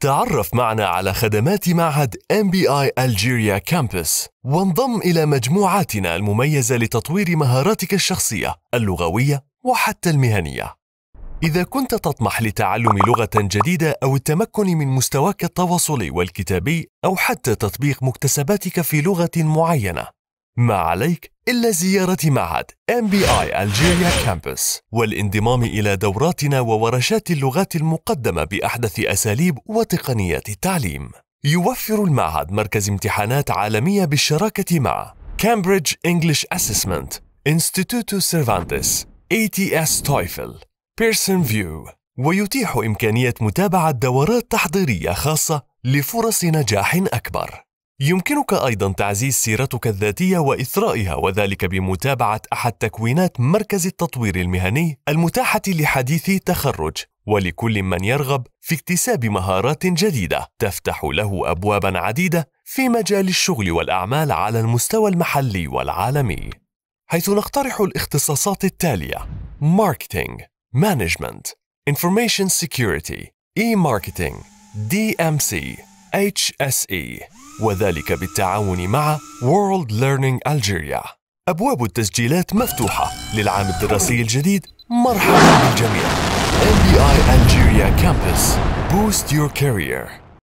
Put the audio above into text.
تعرف معنا على خدمات معهد MBI Algeria Campus وانضم إلى مجموعاتنا المميزة لتطوير مهاراتك الشخصية اللغوية وحتى المهنية إذا كنت تطمح لتعلم لغة جديدة أو التمكن من مستواك التواصلي والكتابي أو حتى تطبيق مكتسباتك في لغة معينة ما عليك إلا زيارة معهد MBI Algeria Campus والانضمام إلى دوراتنا وورشات اللغات المقدمة بأحدث أساليب وتقنيات التعليم. يوفر المعهد مركز امتحانات عالمية بالشراكة مع Cambridge English Assessment, Instituto Cervantes, ATS TOEFL, Pearson View ويتيح إمكانية متابعة دورات تحضيرية خاصة لفرص نجاح أكبر. يمكنك أيضا تعزيز سيرتك الذاتية وإثرائها وذلك بمتابعة أحد تكوينات مركز التطوير المهني المتاحة لحديثي التخرج ولكل من يرغب في اكتساب مهارات جديدة تفتح له أبوابا عديدة في مجال الشغل والأعمال على المستوى المحلي والعالمي حيث نقترح الاختصاصات التالية Marketing Management Information Security E-Marketing DMC HSE وذلك بالتعاون مع World Learning Algeria أبواب التسجيلات مفتوحة للعام الدراسي الجديد مرحبا بالجميع MBI Algeria Campus Boost Your Career